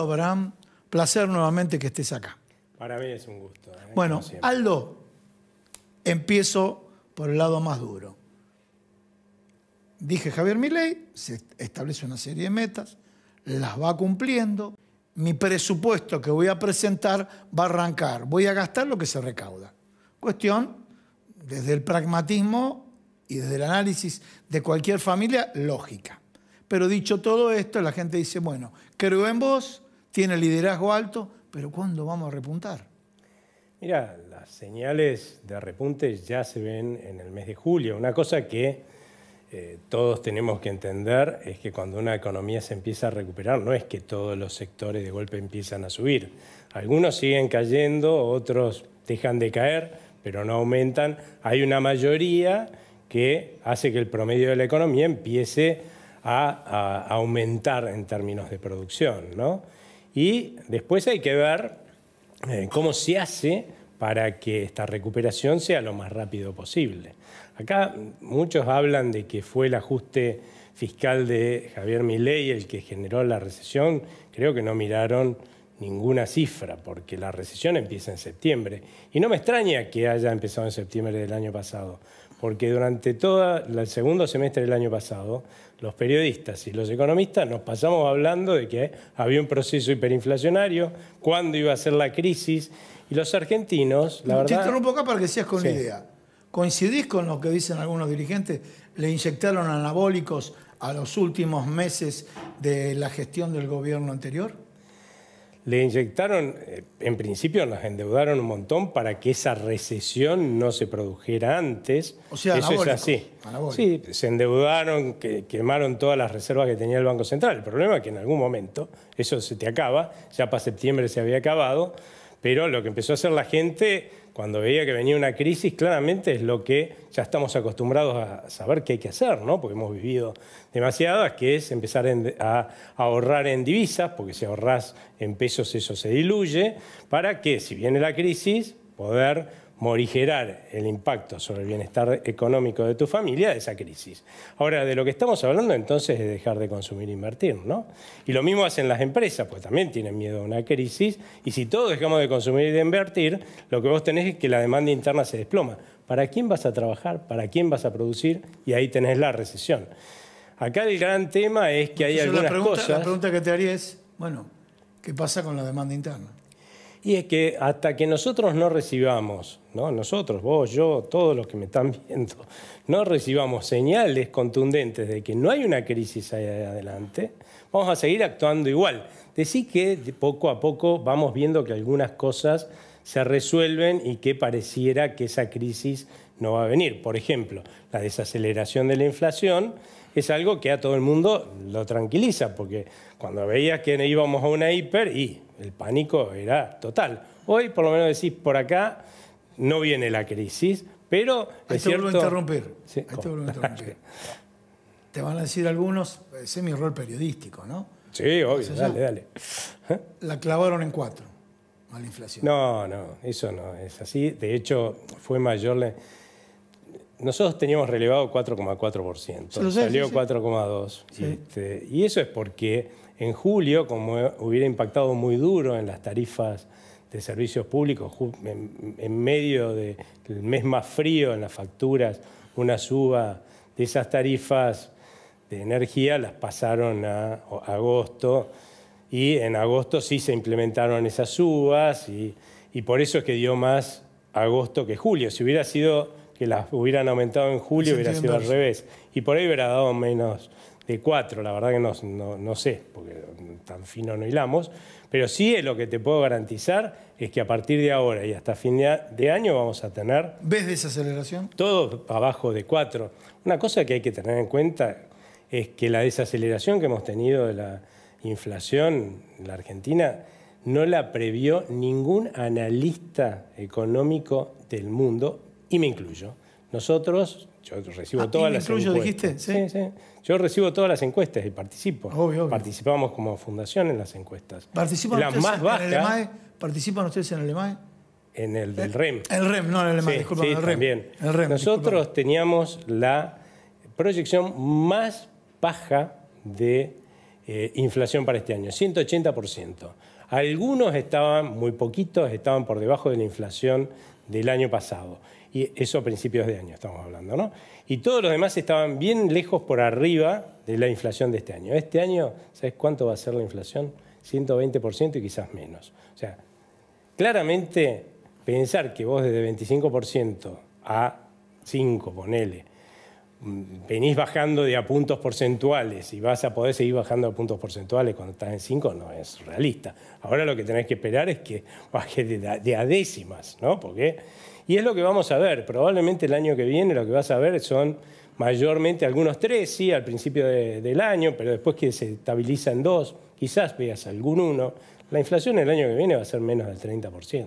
Abraham, placer nuevamente que estés acá. Para mí es un gusto. ¿eh? Bueno, Aldo, empiezo por el lado más duro. Dije Javier Milei, se establece una serie de metas, las va cumpliendo. Mi presupuesto que voy a presentar va a arrancar, voy a gastar lo que se recauda. Cuestión, desde el pragmatismo y desde el análisis de cualquier familia, lógica. Pero dicho todo esto, la gente dice, bueno, creo en vos, tiene liderazgo alto, pero ¿cuándo vamos a repuntar? Mira, las señales de repunte ya se ven en el mes de julio. Una cosa que eh, todos tenemos que entender es que cuando una economía se empieza a recuperar, no es que todos los sectores de golpe empiezan a subir. Algunos siguen cayendo, otros dejan de caer, pero no aumentan. Hay una mayoría que hace que el promedio de la economía empiece a, a aumentar en términos de producción, ¿no? Y después hay que ver eh, cómo se hace para que esta recuperación sea lo más rápido posible. Acá muchos hablan de que fue el ajuste fiscal de Javier Milei el que generó la recesión. Creo que no miraron ninguna cifra, porque la recesión empieza en septiembre. Y no me extraña que haya empezado en septiembre del año pasado, porque durante todo el segundo semestre del año pasado, los periodistas y los economistas nos pasamos hablando de que había un proceso hiperinflacionario, cuándo iba a ser la crisis, y los argentinos, la verdad... Te interrumpo acá para que seas con idea. ¿Coincidís con lo que dicen algunos dirigentes? Le inyectaron anabólicos a los últimos meses de la gestión del gobierno anterior? le inyectaron, eh, en principio nos endeudaron un montón para que esa recesión no se produjera antes. O sea, eso es así. Sí, se endeudaron, que, quemaron todas las reservas que tenía el Banco Central. El problema es que en algún momento eso se te acaba, ya para septiembre se había acabado. Pero lo que empezó a hacer la gente cuando veía que venía una crisis, claramente es lo que ya estamos acostumbrados a saber que hay que hacer, ¿no? porque hemos vivido demasiadas, que es empezar a ahorrar en divisas, porque si ahorras en pesos eso se diluye, para que si viene la crisis, poder morigerar el impacto sobre el bienestar económico de tu familia de esa crisis. Ahora, de lo que estamos hablando entonces es dejar de consumir e invertir, ¿no? Y lo mismo hacen las empresas, pues también tienen miedo a una crisis, y si todos dejamos de consumir y de invertir, lo que vos tenés es que la demanda interna se desploma. ¿Para quién vas a trabajar? ¿Para quién vas a producir? Y ahí tenés la recesión. Acá el gran tema es que hay algunas La pregunta que te haría es, bueno, ¿qué pasa con la demanda interna? Y es que hasta que nosotros no recibamos, ¿no? nosotros, vos, yo, todos los que me están viendo, no recibamos señales contundentes de que no hay una crisis ahí adelante, vamos a seguir actuando igual. Decir que poco a poco vamos viendo que algunas cosas se resuelven y que pareciera que esa crisis no va a venir. Por ejemplo, la desaceleración de la inflación es algo que a todo el mundo lo tranquiliza, porque cuando veías que íbamos a una hiper y el pánico era total. Hoy por lo menos decís, por acá no viene la crisis, pero... Ahí es te a interrumpir. Sí. Ahí te a interrumpir. te van a decir algunos, ese eh, es mi rol periodístico, ¿no? Sí, obvio, dale, dale. ¿Eh? La clavaron en cuatro la inflación. No, no, eso no es así. De hecho, fue mayor nosotros teníamos relevado 4,4%, salió 4,2%. Este, y eso es porque en julio, como hubiera impactado muy duro en las tarifas de servicios públicos, en, medio del mes más frío en las facturas, una suba de esas tarifas de energía las pasaron a, agosto y en agosto sí se implementaron esas subas y, y por eso es que dio más agosto que julio. Si hubiera sido que las hubieran aumentado en julio hubiera sido al revés. Y por ahí hubiera dado menos de cuatro, la verdad que no, sé, porque tan fino no hilamos, pero sí es lo que te puedo garantizar es que a partir de ahora y hasta fin de año vamos a tener... ¿Ves desaceleración? Todo abajo de cuatro. Una cosa que hay que tener en cuenta es que la desaceleración que hemos tenido de la inflación en la Argentina no la previó ningún analista económico del mundo y me incluyo. Nosotros, yo recibo ah, todas todas y me las incluyo, dijiste? ¿Sí? ¿Sí? Yo recibo todas las encuestas y participo. Obvio, obvio. Participamos como fundación en las encuestas. ¿Participan ustedes más en el EMAE? ¿Participan ustedes en el EMAE? En el del REM. Eh, el REM, no en el EMAE, disculpa, sí, el, REM. Nosotros teníamos la proyección más baja de eh, inflación para este año, 180%. Algunos estaban, muy poquitos, estaban por debajo de la inflación del año pasado y eso a principios de año estamos hablando, ¿no? Y todos los demás estaban bien lejos por arriba de la inflación de este año. Este año, ¿sabes cuánto va a ser la inflación? 120% y quizás menos. O sea, claramente pensar que vos desde 25% a 5, ponele, venís bajando de a puntos porcentuales y vas a poder seguir bajando a puntos porcentuales cuando estás en 5, no es realista. Ahora lo que tenés que esperar es que baje de, a décimas, ¿no? Porque, y es lo que vamos a ver. Probablemente el año que viene lo que vas a ver son mayormente algunos tres, sí, al principio del año, pero después que se estabiliza en dos, quizás veas algún uno. La inflación el año que viene va a ser menos del 30%.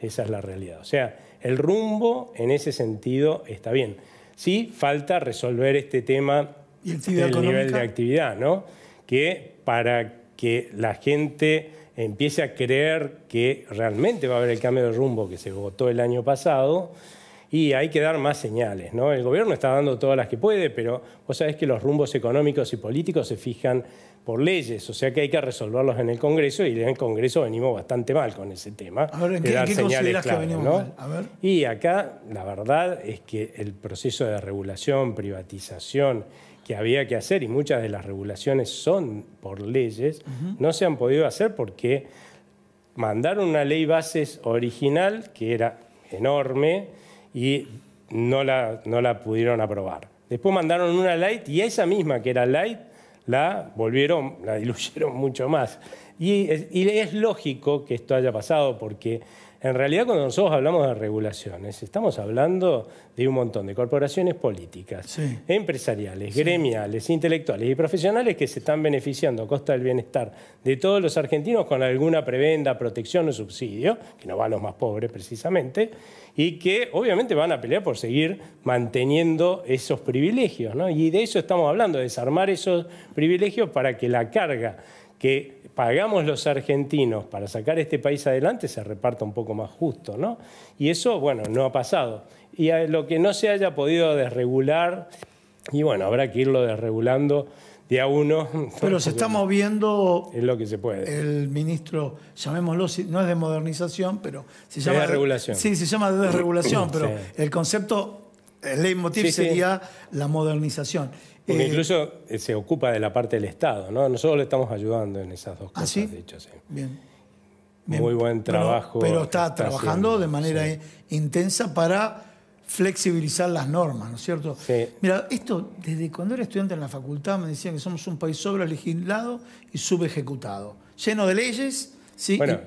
Esa es la realidad. O sea, el rumbo en ese sentido está bien. Sí, falta resolver este tema del nivel de actividad, ¿no? Que para que la gente empiece a creer que realmente va a haber el cambio de rumbo que se votó el año pasado, y hay que dar más señales. ¿no? El gobierno está dando todas las que puede, pero vos sabés que los rumbos económicos y políticos se fijan por leyes, o sea que hay que resolverlos en el Congreso y en el Congreso venimos bastante mal con ese tema. A ver, ¿en qué, que venimos mal? Y acá la verdad es que el proceso de regulación, privatización que había que hacer y muchas de las regulaciones son por leyes, no se han podido hacer porque mandaron una ley bases original que era enorme, y no la, no la pudieron aprobar. Después mandaron una light y esa misma que era light la volvieron, la diluyeron mucho más. y es lógico que esto haya pasado porque en realidad, cuando nosotros hablamos de regulaciones, estamos hablando de un montón de corporaciones políticas, empresariales, gremiales, intelectuales y profesionales que se están beneficiando a costa del bienestar de todos los argentinos con alguna prebenda, protección o subsidio, que no van los más pobres precisamente, y que obviamente van a pelear por seguir manteniendo esos privilegios. ¿no? Y de eso estamos hablando, de desarmar esos privilegios para que la carga que pagamos los argentinos para sacar este país adelante se reparta un poco más justo, ¿no? Y eso, bueno, no ha pasado. Y lo que no se haya podido desregular, y bueno, habrá que irlo desregulando de a uno. Pero se está moviendo. Es lo que se puede. El ministro, llamémoslo, no es de modernización, pero se llama. De desregulación. Sí, se llama de desregulación, pero el concepto, el leitmotiv sería la modernización. Eh, incluso eh, se ocupa de la parte del Estado, ¿no? Nosotros le estamos ayudando en esas dos ¿Ah, cosas, sí. Bien. Muy buen trabajo. Pero, está, trabajando de manera eh, intensa para flexibilizar las normas, ¿no es cierto? Mira, esto, desde cuando era estudiante en la facultad me decían que somos un país sobre legislado y subejecutado, lleno de leyes, ¿sí? Bueno,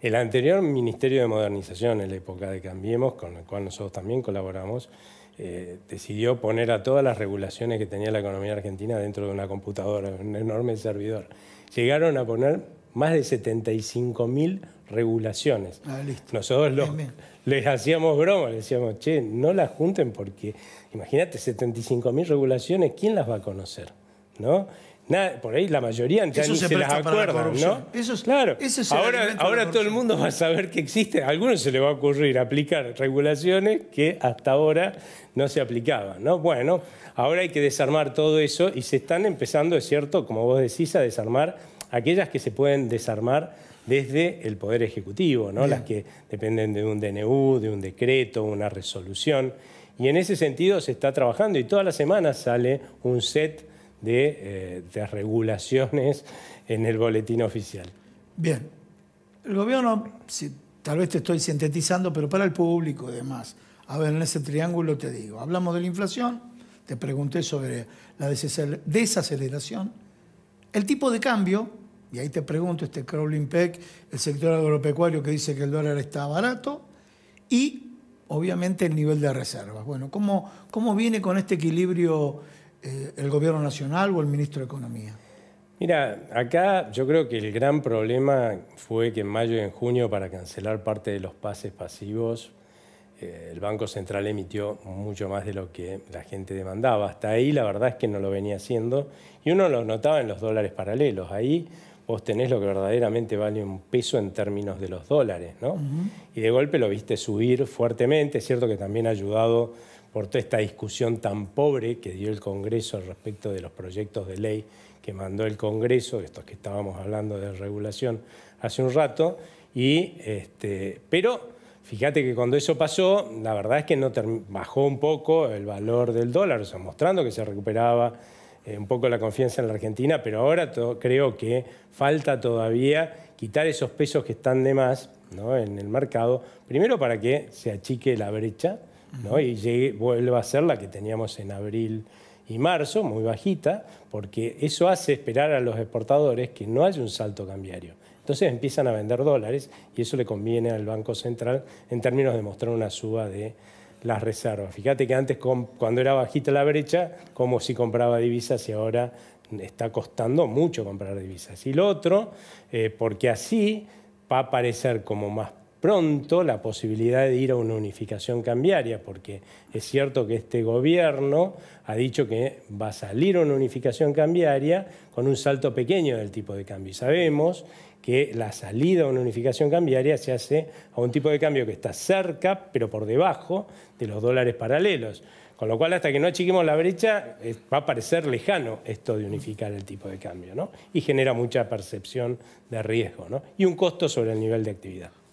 el anterior Ministerio de Modernización, en la época de Cambiemos, con el cual nosotros también colaboramos, eh, decidió poner a todas las regulaciones que tenía la economía argentina dentro de una computadora, un enorme servidor. Llegaron a poner más de 75 mil regulaciones. Ah, listo. Nosotros les hacíamos broma, les decíamos, che, no las junten porque, imagínate, 75 mil regulaciones, ¿quién las va a conocer? ¿No? por ahí la mayoría ya se, las acuerdan, ¿no? Eso es, claro. ahora todo el mundo va a saber que existe. A algunos se le va a ocurrir aplicar regulaciones que hasta ahora no se aplicaban, ¿no? Bueno, ahora hay que desarmar todo eso y se están empezando, es cierto, como vos decís, a desarmar aquellas que se pueden desarmar desde el Poder Ejecutivo, ¿no? Las que dependen de un DNU, de un decreto, una resolución. Y en ese sentido se está trabajando y todas las semanas sale un set eh, de, regulaciones en el boletín oficial. Bien, el gobierno, tal vez te estoy sintetizando, pero para el público y demás, a ver, en ese triángulo te digo, hablamos de la inflación, te pregunté sobre la desaceleración, el tipo de cambio, y ahí te pregunto, este crawling peg, el sector agropecuario que dice que el dólar está barato, y obviamente el nivel de reservas. Bueno, ¿cómo, cómo viene con este equilibrio? Eh, el gobierno nacional o el ministro de Economía? Mira, acá yo creo que el gran problema fue que en mayo y en junio para cancelar parte de los pases pasivos, eh, el Banco Central emitió mucho más de lo que la gente demandaba. Hasta ahí la verdad es que no lo venía haciendo y uno lo notaba en los dólares paralelos. Ahí vos tenés lo que verdaderamente vale un peso en términos de los dólares, ¿no? Y de golpe lo viste subir fuertemente, es cierto que también ha ayudado por toda esta discusión tan pobre que dio el Congreso respecto de los proyectos de ley que mandó el Congreso, estos que estábamos hablando de regulación hace un rato, y, este, pero fíjate que cuando eso pasó, la verdad es que no bajó un poco el valor del dólar, o mostrando que se recuperaba eh, un poco la confianza en la Argentina, pero ahora creo que falta todavía quitar esos pesos que están de más ¿no? en el mercado, primero para que se achique la brecha, y vuelve a ser la que teníamos en abril y marzo, muy bajita, porque eso hace esperar a los exportadores que no haya un salto cambiario. Entonces empiezan a vender dólares y eso le conviene al Banco Central en términos de mostrar una suba de las reservas. Fíjate que antes, cuando era bajita la brecha, como si compraba divisas y ahora está costando mucho comprar divisas. Y lo otro, eh, porque así va a parecer como más pronto la posibilidad de ir a una unificación cambiaria, porque es cierto que este gobierno ha dicho que va a salir una unificación cambiaria con un salto pequeño del tipo de cambio. Y sabemos que la salida a una unificación cambiaria se hace a un tipo de cambio que está cerca, pero por debajo de los dólares paralelos. Con lo cual, hasta que no achiquemos la brecha, eh, va a parecer lejano esto de unificar el tipo de cambio, ¿no? Y genera mucha percepción de riesgo, ¿no? Y un costo sobre el nivel de actividad.